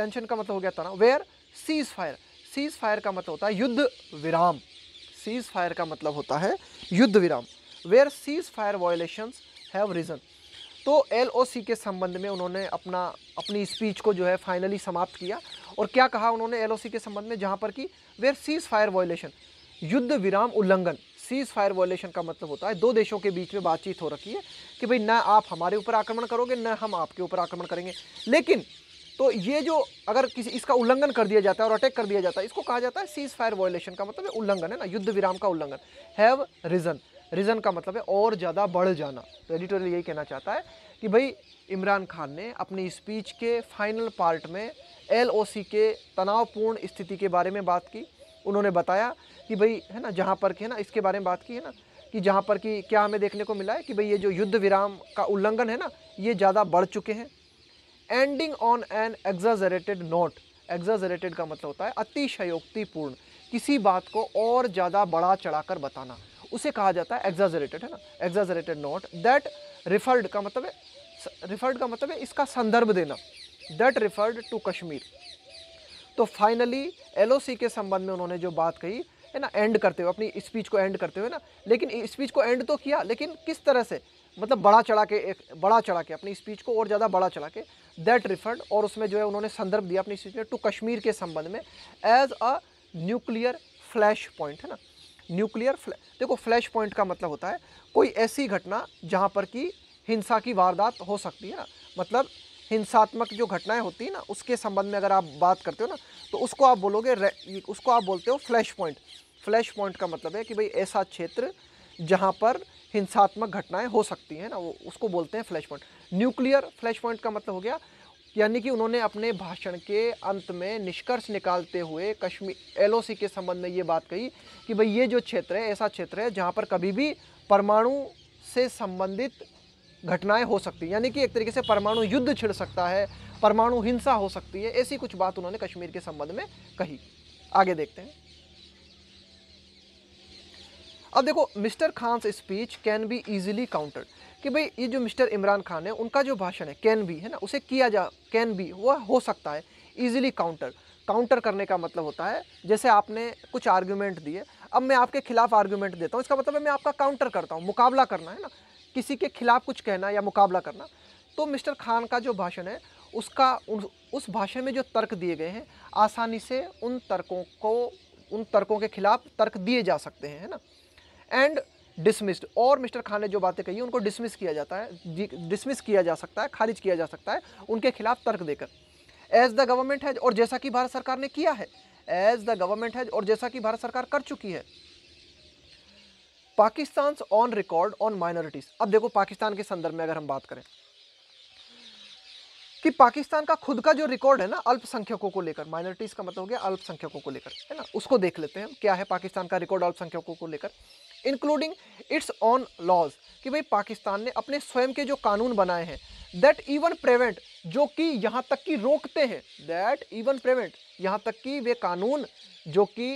टेंशन का मतलब हो गया तनाव where ceasefire ceasefire का मतलब होता है युद्ध विराम सीज फायर का मतलब होता है युद्ध विराम where ceasefire violations have risen तो एल के संबंध में उन्होंने अपना अपनी स्पीच को जो है फाइनली समाप्त किया और क्या कहा उन्होंने एल के संबंध में जहाँ पर कि वेयर सीज फायर वायोलेशन युद्ध विराम उल्लंघन सीज फायर वायोलेशन का मतलब होता है दो देशों के बीच में बातचीत हो रखी है कि भाई ना आप हमारे ऊपर आक्रमण करोगे ना हम आपके ऊपर आक्रमण करेंगे लेकिन तो ये जो अगर किसी इसका उल्लंघन कर दिया जाता है और अटैक कर दिया जाता है इसको कहा जाता है सीज फायर वॉयलेशन का मतलब है उल्लंघन है ना युद्ध विराम का उल्लंघन हैव रीज़न रीज़न का मतलब है और ज़्यादा बढ़ जाना तो एडिटोरियल यही कहना चाहता है कि भाई इमरान खान ने अपनी स्पीच के फाइनल पार्ट में एल के तनावपूर्ण स्थिति के बारे में बात की उन्होंने बताया कि भाई है ना जहाँ पर कि है ना इसके बारे में बात की है ना कि जहाँ पर कि क्या हमें देखने को मिला है कि भाई ये जो युद्ध विराम का उल्लंघन है ना ये ज़्यादा बढ़ चुके हैं ending on an exaggerated note exaggerated का मतलब होता है अतिशयोक्तिपूर्ण किसी बात को और ज़्यादा बड़ा चढ़ाकर बताना उसे कहा जाता है एग्जाजरेटेड है ना एग्जाजरेटेड नोट दैट रिफर्ड का मतलब है रिफर्ड का मतलब है इसका संदर्भ देना दैट रिफर्ड टू कश्मीर तो फाइनली एलओसी के संबंध में उन्होंने जो बात कही है ना एंड करते हुए अपनी स्पीच को एंड करते हुए ना लेकिन स्पीच को एंड तो किया लेकिन किस तरह से मतलब बड़ा चढ़ा के एक बड़ा चढ़ा के अपनी स्पीच को और ज़्यादा बड़ा चढ़ा के दैट रिफर्ड और उसमें जो है उन्होंने संदर्भ दिया अपनी स्पीच में टू कश्मीर के संबंध में as a nuclear flashpoint है ना न्यूक्लियर देखो फ्लैश पॉइंट का मतलब होता है कोई ऐसी घटना जहाँ पर कि हिंसा की वारदात हो सकती है ना मतलब हिंसात्मक जो घटनाएं होती है ना उसके संबंध में अगर आप बात करते हो ना तो उसको आप बोलोगे उसको आप बोलते हो फ्लैश पॉइंट फ्लैश पॉइंट का मतलब है कि भाई ऐसा क्षेत्र जहाँ पर हिंसात्मक घटनाएं हो सकती हैं ना वो उसको बोलते हैं flashpoint nuclear flashpoint का मतलब हो गया यानी कि उन्होंने अपने भाषण के अंत में निष्कर्ष निकालते हुए कश्मीर एलओसी के संबंध में ये बात कही कि भाई ये जो क्षेत्र है ऐसा क्षेत्र है जहाँ पर कभी भी परमाणु से संबंधित घटनाएं हो सकती हैं यानी कि एक तरीके से परमाणु युद्ध छिड़ सकता है परमाणु हिंसा हो सकती है ऐसी कुछ बात उन्होंने कश्मीर के संबंध में कही आगे देखते हैं अब देखो Mister Khan speech can be easily countered कि भाई ये जो मिस्टर इमरान खान है उनका जो भाषण है कैन बी है ना उसे किया जा कैन बी वह हो सकता है ईजिली काउंटर काउंटर करने का मतलब होता है जैसे आपने कुछ आर्ग्यूमेंट दिए अब मैं आपके खिलाफ आर्ग्यूमेंट देता हूँ इसका मतलब है मैं आपका काउंटर करता हूँ मुकाबला करना है ना किसी के खिलाफ कुछ कहना या मुकाबला करना तो मिस्टर खान का जो भाषण है उसका उन, उस भाषण में जो तर्क दिए गए हैं आसानी से उन तर्कों को उन तर्कों के खिलाफ तर्क दिए जा सकते हैं है ना एंड डिसमिस्ड और मिस्टर खान ने जो बातें कही उनको डिसमिस किया जाता है डिसमिस किया जा सकता है खारिज किया जा सकता है उनके खिलाफ तर्क देकर एज द गवर्नमेंट हैज और जैसा कि भारत सरकार ने किया है एज द गवर्नमेंट हैज और जैसा कि भारत सरकार कर चुकी है Pakistan on record on minorities अब देखो पाकिस्तान के संदर्भ में अगर हम बात करें कि पाकिस्तान का खुद का जो रिकॉर्ड है ना अल्पसंख्यकों को लेकर माइनॉरिटीज़ का मतलब हो गया अल्पसंख्यकों को लेकर है ना उसको देख लेते हैं क्या है पाकिस्तान का रिकॉर्ड अल्पसंख्यकों को लेकर इंक्लूडिंग इट्स ऑन लॉज कि भाई पाकिस्तान ने अपने स्वयं के जो कानून बनाए हैं दैट इवन प्रेवेंट जो कि यहाँ तक कि रोकते हैं दैट इवन प्रेवेंट यहाँ तक कि वे कानून जो कि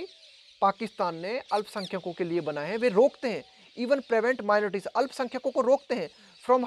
पाकिस्तान ने अल्पसंख्यकों के लिए बनाए हैं वे रोकते हैं इवन प्रेवेंट माइनॉरिटीज अल्पसंख्यकों को रोकते हैं from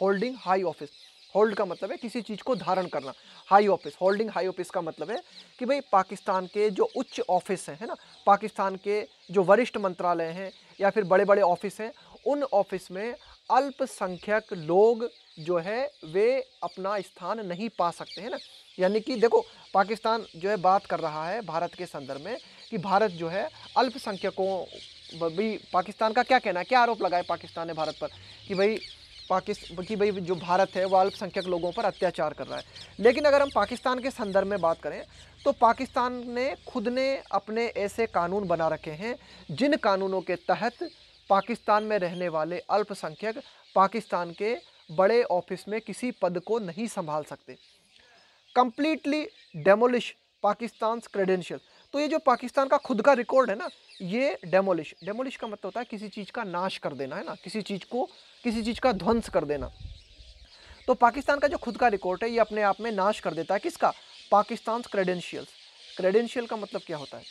holding high office hold का मतलब है किसी चीज़ को धारण करना high office holding high office का मतलब है कि भाई पाकिस्तान के जो उच्च ऑफिस हैं है ना पाकिस्तान के जो वरिष्ठ मंत्रालय हैं या फिर बड़े बड़े ऑफिस हैं उन ऑफिस में अल्पसंख्यक लोग जो है वे अपना स्थान नहीं पा सकते हैं ना यानी कि देखो पाकिस्तान जो है बात कर रहा है भारत के संदर्भ में कि भारत जो है अल्पसंख्यकों भी पाकिस्तान का क्या कहना है क्या आरोप लगाए पाकिस्तान ने भारत पर कि भाई पाकिस्तान कि भाई जो भारत है वो अल्पसंख्यक लोगों पर अत्याचार कर रहा है लेकिन अगर हम पाकिस्तान के संदर्भ में बात करें तो पाकिस्तान ने खुद ने अपने ऐसे कानून बना रखे हैं जिन कानूनों के तहत पाकिस्तान में रहने वाले अल्पसंख्यक पाकिस्तान के बड़े ऑफिस में किसी पद को नहीं संभाल सकते कम्प्लीटली डेमोलिश पाकिस्तान क्रेडेंशियल तो ये जो पाकिस्तान का खुद का रिकॉर्ड है ना ये डेमोलिश डेमोलिश का मतलब होता है किसी चीज़ का नाश कर देना है ना किसी चीज़ को किसी चीज़ का ध्वंस कर देना तो पाकिस्तान का जो खुद का रिकॉर्ड है ये अपने आप में नाश कर देता है किसका पाकिस्तान क्रेडेंशियल्स क्रेडेंशियल का मतलब क्या होता है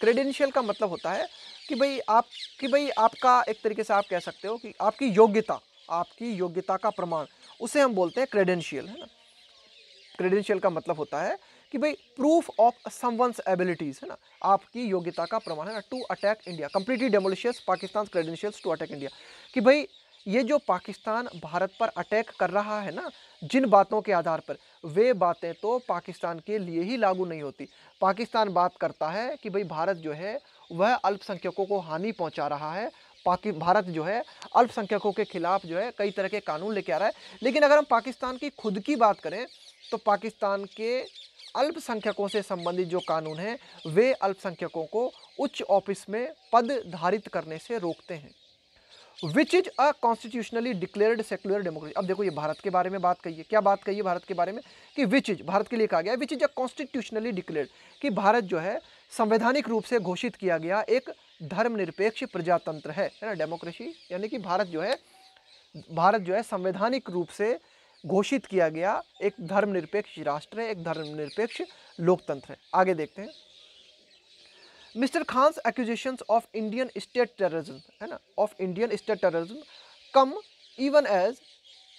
क्रेडेंशियल का मतलब होता है कि भाई आप कि भाई आपका एक तरीके से आप कह सकते हो कि आपकी योग्यता आपकी योग्यता का प्रमाण उसे हम बोलते हैं क्रेडेंशियल है ना क्रेडेंशियल का मतलब होता है कि भाई प्रूफ ऑफ समवंस एबिलिटीज है ना आपकी योग्यता का प्रमाण है ना to attack India completely demolishes Pakistan credentials to attack India कि भाई ये जो पाकिस्तान भारत पर अटैक कर रहा है ना जिन बातों के आधार पर वे बातें तो पाकिस्तान के लिए ही लागू नहीं होती पाकिस्तान बात करता है कि भाई भारत जो है वह अल्पसंख्यकों को हानि पहुंचा रहा है पाकि भारत जो है अल्पसंख्यकों के खिलाफ जो है कई तरह के कानून लेके आ रहा है लेकिन अगर हम पाकिस्तान की खुद की बात करें तो पाकिस्तान के अल्पसंख्यकों से संबंधित जो कानून हैं वे अल्पसंख्यकों को उच्च ऑफिस में पद धारित करने से रोकते हैं which is a constitutionally declared secular democracy अब देखो ये भारत के बारे में बात कही है क्या बात कही है भारत के बारे में कि विच इज भारत के लिए कहा गया which is a constitutionally declared कि भारत जो है संवैधानिक रूप से घोषित किया गया एक धर्मनिरपेक्ष प्रजातंत्र है है ना डेमोक्रेसी यानी कि भारत जो है भारत जो है संवैधानिक रूप से घोषित किया गया एक धर्मनिरपेक्ष राष्ट्र है एक धर्मनिरपेक्ष लोकतंत्र है आगे देखते हैं mister Khan's accusation of Indian state terrorism है ना of Indian state terrorism come even as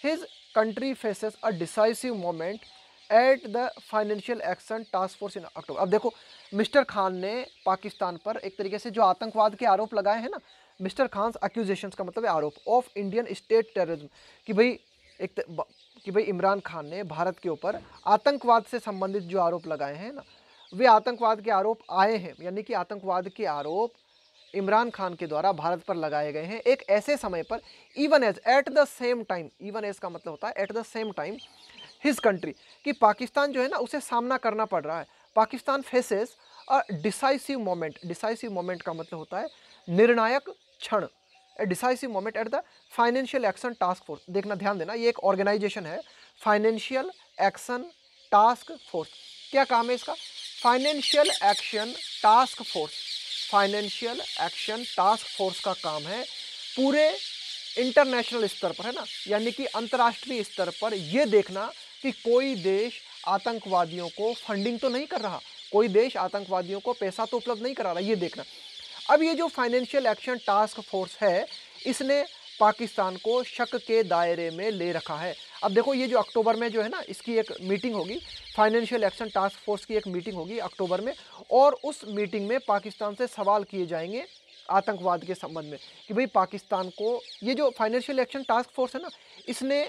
his country faces a decisive moment at the Financial Action Task Force in October अब देखो मिस्टर खान ने पाकिस्तान पर एक तरीके से जो आतंकवाद के आरोप लगाए हैं ना मिस्टर खान्स एक्यूजेशन का मतलब आरोप ऑफ इंडियन स्टेट टेररिज्म कि भाई एक कि भाई इमरान खान ने भारत के ऊपर आतंकवाद से संबंधित जो आरोप लगाए हैं ना वे आतंकवाद के आरोप आए हैं यानी कि आतंकवाद के आरोप इमरान खान के द्वारा भारत पर लगाए गए हैं एक ऐसे समय पर even as at the same time even as का मतलब होता है at the same time his country कि पाकिस्तान जो है ना उसे सामना करना पड़ रहा है Pakistan faces a decisive moment decisive moment का मतलब होता है निर्णायक क्षण decisive moment at the Financial Action Task Force देखना ध्यान देना ये एक ऑर्गेनाइजेशन है फाइनेंशियल एक्शन टास्क फोर्स क्या काम है इसका Financial Action Task Force Financial Action Task Force का काम है पूरे इंटरनेशनल स्तर पर है ना यानी कि अंतर्राष्ट्रीय स्तर पर यह देखना कि कोई देश आतंकवादियों को फंडिंग तो नहीं कर रहा कोई देश आतंकवादियों को पैसा तो उपलब्ध नहीं करा रहा ये देखना अब ये जो फाइनेंशियल एक्शन टास्क फोर्स है इसने पाकिस्तान को शक के दायरे में ले रखा है अब देखो ये जो अक्टूबर में जो है ना इसकी एक मीटिंग होगी फाइनेंशियल एक्शन टास्क फोर्स की एक मीटिंग होगी अक्टूबर में और उस मीटिंग में पाकिस्तान से सवाल किए जाएंगे आतंकवाद के संबंध में कि भाई पाकिस्तान को ये जो फाइनेंशियल एक्शन टास्क फोर्स है ना इसने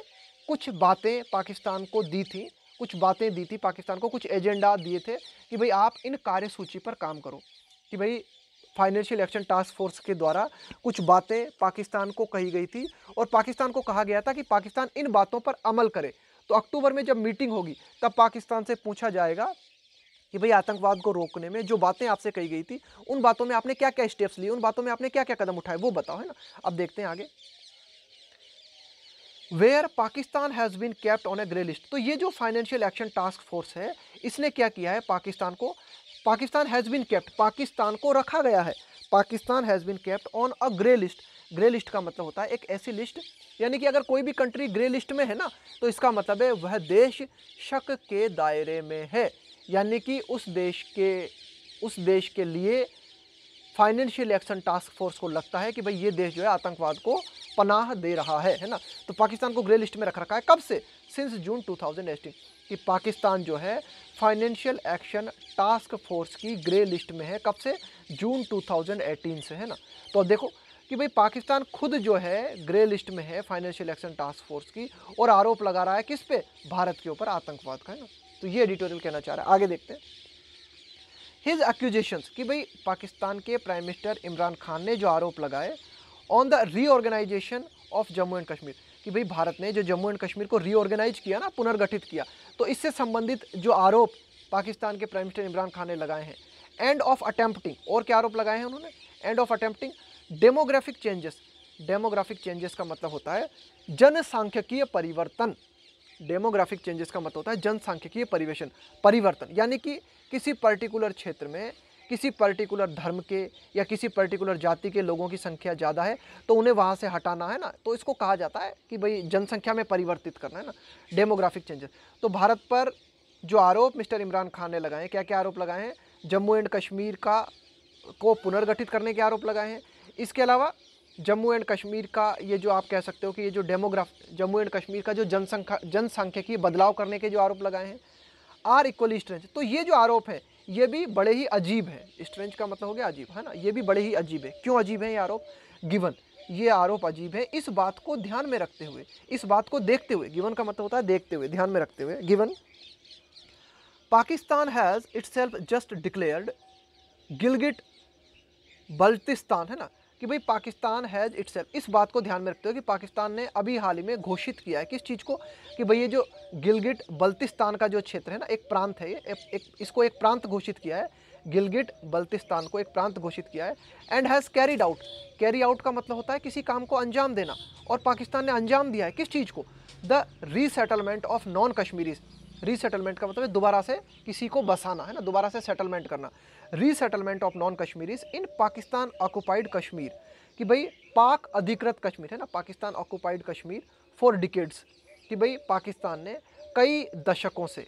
कुछ बातें पाकिस्तान को दी थी कुछ बातें दी थी पाकिस्तान को कुछ एजेंडा दिए थे कि भाई आप इन कार्यसूची पर काम करो कि भाई फाइनेंशियल एक्शन टास्क फोर्स के द्वारा कुछ बातें पाकिस्तान को कही गई थी और पाकिस्तान को कहा गया था कि पाकिस्तान इन बातों पर अमल करे तो अक्टूबर में जब मीटिंग होगी तब पाकिस्तान से पूछा जाएगा कि भाई आतंकवाद को रोकने में जो बातें आपसे कही गई थी उन बातों में आपने क्या क्या स्टेप्स लिए उन बातों में आपने क्या क्या कदम उठाए वो बताओ है ना अब देखते हैं आगे where Pakistan has been kept on a grey list तो ये जो फाइनेंशियल एक्शन टास्क फोर्स है इसने क्या किया है पाकिस्तान को Pakistan has been kept Pakistan को रखा गया है Pakistan has been kept on a grey list grey list का मतलब होता है एक ऐसी लिस्ट यानी कि अगर कोई भी कंट्री ग्रे लिस्ट में है ना तो इसका मतलब है वह देश शक के दायरे में है यानी कि उस देश के उस देश के लिए फाइनेंशियल एक्शन टास्क फोर्स को लगता है कि भाई ये देश जो है आतंकवाद को पनाह दे रहा है है ना तो पाकिस्तान को ग्रे लिस्ट में रख रखा है कब से सिंस जून 2018 कि पाकिस्तान जो है फाइनेंशियल एक्शन टास्क फोर्स की ग्रे लिस्ट में है कब से जून 2018 से है ना तो देखो कि भाई पाकिस्तान खुद जो है ग्रे लिस्ट में है फाइनेंशियल एक्शन टास्क फोर्स की और आरोप लगा रहा है किस पे भारत के ऊपर आतंकवाद का है ना तो ये एडिटोरियल कहना चाह रहा है आगे देखते हैं हिज एक्यूजेशन कि भाई पाकिस्तान के प्राइम मिनिस्टर इमरान खान ने जो आरोप लगाए on the reorganisation of Jammu and Kashmir कि भाई भारत ने जो जम्मू एंड कश्मीर को रीऑर्गेनाइज किया ना पुनर्गठित किया तो इससे संबंधित जो आरोप पाकिस्तान के प्राइम मिनिस्टर इमरान खान ने लगाए हैं एंड ऑफ अटैम्प्टिंग और क्या आरोप लगाए हैं उन्होंने and of attempting demographic changes demographic changes का मतलब होता है जनसंख्यकीय परिवर्तन डेमोग्राफिक चेंजेस का मतलब होता है जनसांख्यिकीय परिवेशन परिवर्तन यानी कि किसी पर्टिकुलर क्षेत्र में किसी पर्टिकुलर धर्म के या किसी पर्टिकुलर जाति के लोगों की संख्या ज़्यादा है तो उन्हें वहाँ से हटाना है ना तो इसको कहा जाता है कि भाई जनसंख्या में परिवर्तित करना है ना डेमोग्राफिक चेंजेस तो भारत पर जो आरोप मिस्टर इमरान खान ने लगाए हैं क्या क्या आरोप लगाए हैं जम्मू एंड कश्मीर का को पुनर्गठित करने के आरोप लगाए हैं इसके अलावा जम्मू एंड कश्मीर का ये जो आप कह सकते हो कि ये जो डेमोग्राफ जम्मू एंड कश्मीर का जो जनसंख्या की बदलाव करने के जो आरोप लगाए हैं आर इक्वली स्ट्रेंथ तो ये जो आरोप है ये भी बड़े ही अजीब है स्ट्रेंज का मतलब हो गया अजीब है ना ये भी बड़े ही अजीब है क्यों अजीब है ये आरोप गिवन ये आरोप अजीब है इस बात को ध्यान में रखते हुए इस बात को देखते हुए गिवन का मतलब होता है देखते हुए ध्यान में रखते हुए given Pakistan has its just declared Gilgit Baltistan है ना कि भाई पाकिस्तान हैज़ इट्स इस बात को ध्यान में रखते हो कि पाकिस्तान ने अभी हाल ही में घोषित किया है किस चीज़ को कि भाई ये जो गिलगिट बल्तिस्तान का जो क्षेत्र है ना एक प्रांत है ये एक, एक इसको एक प्रांत घोषित किया है गिलगिट बल्तिस्तान को एक प्रांत घोषित किया है and has carried out carry out का मतलब होता है किसी काम को अंजाम देना और पाकिस्तान ने अंजाम दिया है किस चीज़ को the resettlement of non Kashmiris resettlement का मतलब दोबारा से किसी को बसाना है ना दोबारा से सेटलमेंट करना resettlement of non Kashmiris in Pakistan occupied Kashmir कि भाई पाक अधिकृत कश्मीर है ना Pakistan occupied Kashmir for decades कि भाई पाकिस्तान ने कई दशकों से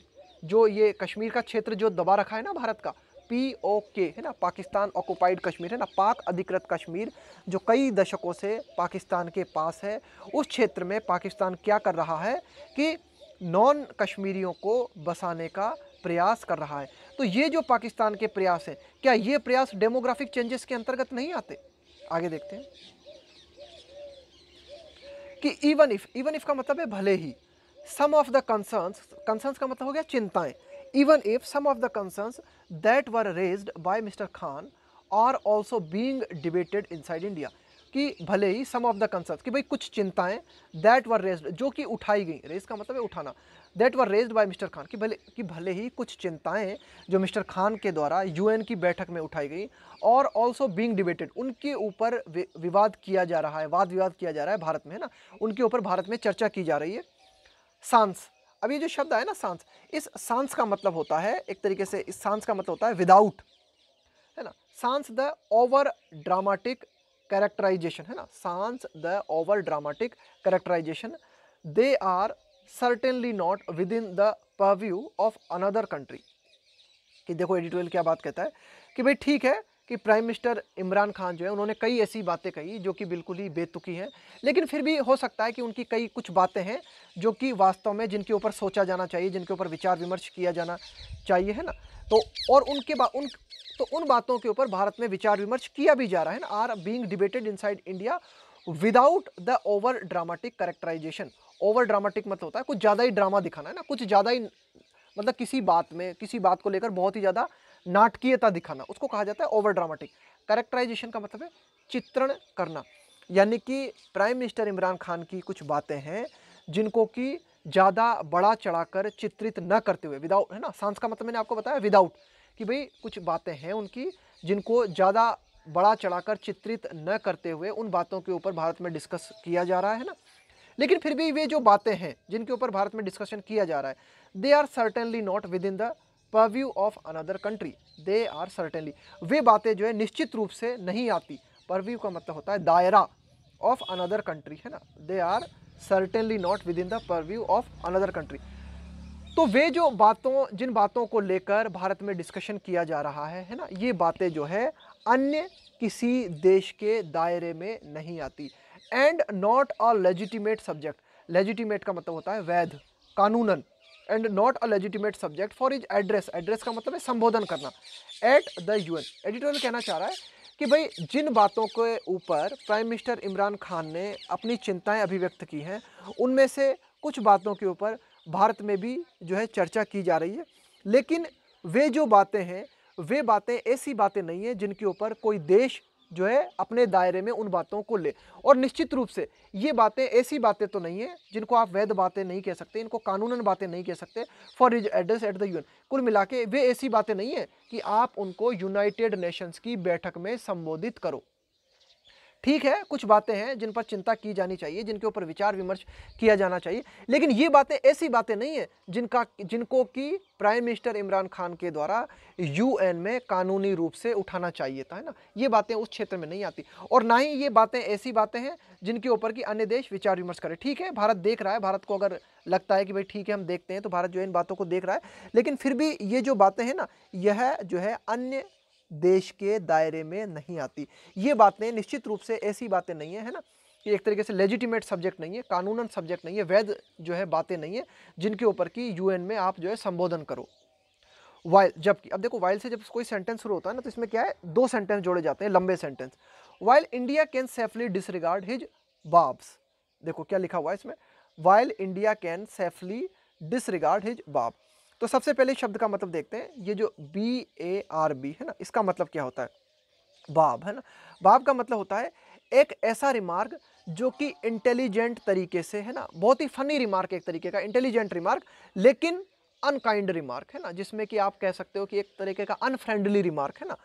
जो ये कश्मीर का क्षेत्र जो दबा रखा है ना भारत का पी ओ के है ना पाकिस्तान ऑक्यूपाइड कश्मीर है ना पाक अधिकृत कश्मीर जो कई दशकों से पाकिस्तान के पास है उस क्षेत्र में पाकिस्तान क्या कर रहा है कि नॉन कश्मीरियों को बसाने का प्रयास कर रहा है तो ये जो पाकिस्तान के प्रयास हैं क्या ये प्रयास डेमोग्राफिक चेंजेस के अंतर्गत नहीं आते आगे देखते हैं कि इवन इफ इवन इफ का मतलब है भले ही some of the concerns concerns का मतलब हो गया चिंताएं even if some of the concerns that were raised by Mister Khan are also being debated inside India कि भले ही सम ऑफ द कंसर्न कि भाई कुछ चिंताएं दैट वर रेज जो कि उठाई गई रेज का मतलब है उठाना that were raise by Mister Khan कि भले कि भले ही कुछ चिंताएं जो मिस्टर खान के द्वारा यूएन की बैठक में उठाई गई और ऑल्सो बींग डिबेटेड उनके ऊपर विवाद किया जा रहा है वाद विवाद किया जा रहा है भारत में है ना उनके ऊपर भारत में चर्चा की जा रही है सांस अब ये जो शब्द आया ना सांस इस सांस का मतलब होता है एक तरीके से इस सांस का मतलब होता है विदाउट है ना sans the over dramatic characterisation है ना sans the over dramatic characterisation they are certainly not within the purview of another country कि देखो एडिटोरियल क्या बात कहता है कि भाई ठीक है कि प्राइम मिनिस्टर इमरान खान जो है उन्होंने कई ऐसी बातें कही जो कि बिल्कुल ही बेतुकी हैं लेकिन फिर भी हो सकता है कि उनकी कई कुछ बातें हैं जो कि वास्तव में जिनके ऊपर सोचा जाना चाहिए जिनके ऊपर विचार विमर्श किया जाना चाहिए है ना तो और उनके बा उन तो उन बातों के ऊपर भारत में विचार विमर्श किया भी जा रहा है are being debated side India without the over dramatic characterisation over dramatic मतलब होता है कुछ ज़्यादा ही ड्रामा दिखाना है ना कुछ ज़्यादा ही मतलब किसी बात में किसी बात को लेकर बहुत ही ज़्यादा नाटकीयता दिखाना उसको कहा जाता है ओवर ड्रामाटिक करेक्टराइजेशन का मतलब है चित्रण करना यानी कि प्राइम मिनिस्टर इमरान खान की कुछ बातें हैं जिनको कि ज़्यादा बड़ा चढ़ाकर चित्रित न करते हुए विदाउट है ना सांस का मतलब मैंने आपको बताया विदाउट कि भाई कुछ बातें हैं उनकी जिनको ज़्यादा बड़ा चढ़ाकर चित्रित न करते हुए उन बातों के ऊपर भारत में डिस्कस किया जा रहा है ना लेकिन फिर भी वे जो बातें हैं जिनके ऊपर भारत में डिस्कशन किया जा रहा है they are certainly not within the purview of another country they are certainly वे बातें जो है निश्चित रूप से नहीं आती परव्यू का मतलब होता है दायरा ऑफ अनदर कंट्री है ना they are certainly not within the purview of another country तो वे जो बातों जिन बातों को लेकर भारत में डिस्कशन किया जा रहा है है ना ये बातें जो है अन्य किसी देश के दायरे में नहीं आती and not a legitimate subject legitimate का मतलब होता है वैध कानूनन and not a legitimate subject for his address address का मतलब है संबोधन करना at the U N editorial कहना चाह रहा है कि भाई जिन बातों के ऊपर प्राइम मिनिस्टर इमरान खान ने अपनी चिंताएं अभिव्यक्त की हैं उनमें से कुछ बातों के ऊपर भारत में भी जो है चर्चा की जा रही है लेकिन वे जो बातें हैं वे बातें ऐसी बातें नहीं हैं जिनके ऊपर कोई देश जो है अपने दायरे में उन बातों को ले और निश्चित रूप से ये बातें ऐसी बातें तो नहीं हैं जिनको आप वैध बातें नहीं कह सकते इनको कानूनन बातें नहीं कह सकते for his address at the UN कुल मिला के वे ऐसी बातें नहीं हैं कि आप उनको यूनाइटेड नेशंस की बैठक में संबोधित करो ठीक है कुछ बातें हैं जिन पर चिंता की जानी चाहिए जिनके ऊपर विचार विमर्श किया जाना चाहिए लेकिन ये बातें ऐसी बातें नहीं हैं जिनका जिनको कि प्राइम मिनिस्टर इमरान खान के द्वारा यूएन में कानूनी रूप से उठाना चाहिए था है ना ये बातें उस क्षेत्र में नहीं आती और ना ही ये बातें ऐसी बातें हैं जिनके ऊपर कि अन्य देश विचार विमर्श करें ठीक है भारत देख रहा है भारत को अगर लगता है कि भाई ठीक है हम देखते हैं तो भारत जो इन बातों को देख रहा है लेकिन फिर भी ये जो बातें हैं ना यह जो है अन्य देश के दायरे में नहीं आती ये बातें निश्चित रूप से ऐसी बातें नहीं है, है ना कि एक तरीके से लेजिटिमेट सब्जेक्ट नहीं है कानूनन सब्जेक्ट नहीं है वैध जो है बातें नहीं है जिनके ऊपर की यूएन में आप जो है संबोधन करो वाइल जबकि अब देखो वाइल से जब कोई सेंटेंस शुरू होता है ना तो इसमें क्या है दो सेंटेंस जोड़े जाते हैं लंबे sentence while India can safely disregard his barbs देखो क्या लिखा हुआ है इसमें while India can safely disregard his बाब तो सबसे पहले शब्द का मतलब देखते हैं ये जो बी ए आर बी है ना इसका मतलब क्या होता है बाब है ना बाब का मतलब होता है एक ऐसा रिमार्क जो कि इंटेलिजेंट तरीके से है ना बहुत ही फनी रिमार्क एक तरीके का इंटेलिजेंट रिमार्क लेकिन अनकाइंड रिमार्क है ना जिसमें कि आप कह सकते हो कि एक तरीके का अनफ्रेंडली रिमार्क है ना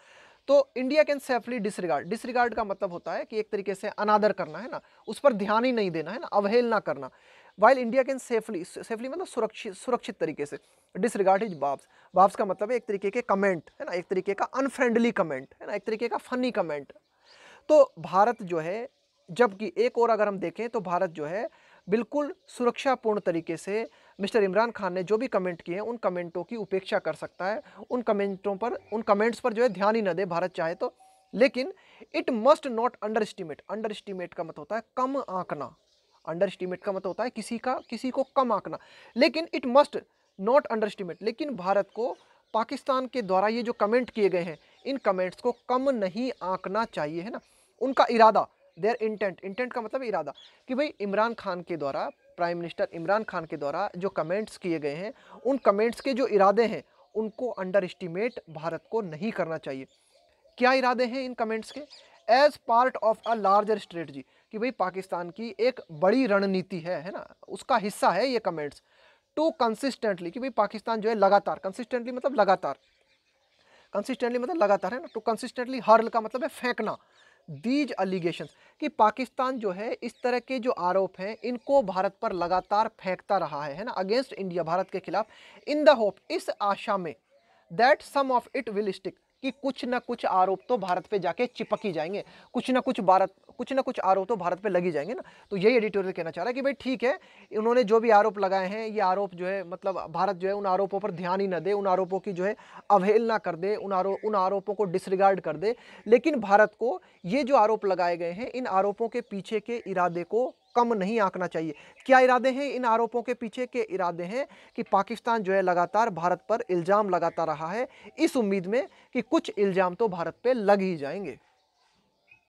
तो India can safely disregard disregard का मतलब होता है कि एक तरीके से अनादर करना है ना उस पर ध्यान ही नहीं देना है ना अवहेलना करना while India can safely safely मतलब सुरक्षित सुरक्षित तरीके से डिसरिगार्ड इज बाब्स बाब्स का मतलब है एक तरीके के कमेंट है ना एक तरीके का अनफ्रेंडली कमेंट है ना एक तरीके का फनी कमेंट तो भारत जो है जबकि एक और अगर हम देखें तो भारत जो है बिल्कुल सुरक्षापूर्ण तरीके से मिस्टर इमरान खान ने जो भी कमेंट किए हैं उन कमेंटों की उपेक्षा कर सकता है उन कमेंटों पर उन कमेंट्स पर जो है ध्यान ही न दे भारत चाहे तो लेकिन it must not underestimate underestimate का मत मतलब होता है कम आंकना अंडर एस्टिमेट का मतलब होता है किसी का किसी को कम आंकना लेकिन it must not underestimate लेकिन भारत को पाकिस्तान के द्वारा ये जो कमेंट किए गए हैं इन कमेंट्स को कम नहीं आंकना चाहिए है ना उनका इरादा देयर इंटेंट इंटेंट का मतलब इरादा कि भाई इमरान खान के द्वारा प्राइम मिनिस्टर इमरान खान के द्वारा जो कमेंट्स किए गए हैं उन कमेंट्स के जो इरादे हैं उनको अंडर एस्टिमेट भारत को नहीं करना चाहिए क्या इरादे हैं इन कमेंट्स के as part of a larger strategy कि भाई पाकिस्तान की एक बड़ी रणनीति है है ना उसका हिस्सा है ये कमेंट्स टू कंसिस्टेंटली कि भाई पाकिस्तान जो है लगातार कंसिस्टेंटली मतलब लगातार कंसिस्टेंटली मतलब लगातार है ना टू कंसिस्टेंटली हर्ल का मतलब है फेंकना दीज अलीगेशन कि पाकिस्तान जो है इस तरह के जो आरोप हैं इनको भारत पर लगातार फेंकता रहा है है ना अगेंस्ट इंडिया भारत के खिलाफ इन द होप इस आशा में that some of it will stick कि कुछ ना कुछ आरोप तो भारत पे जाके चिपक ही जाएंगे कुछ ना कुछ भारत कुछ ना कुछ आरोप तो भारत पे लग ही जाएंगे ना तो यही एडिटोरियल कहना चाह रहा है कि भाई ठीक है उन्होंने जो भी आरोप लगाए हैं ये आरोप जो है मतलब भारत जो है उन आरोपों पर ध्यान ही न दे उन आरोपों की जो है अवहेलना कर दे उन आरोप उन आरोपों को डिसरिगार्ड कर दे लेकिन भारत को ये जो आरोप लगाए गए हैं इन आरोपों के पीछे के इरादे को कम नहीं आंकना चाहिए क्या इरादे हैं इन आरोपों के पीछे के इरादे हैं कि पाकिस्तान जो है लगातार भारत पर इल्ज़ाम लगाता रहा है इस उम्मीद में कि कुछ इल्ज़ाम तो भारत पे लग ही जाएंगे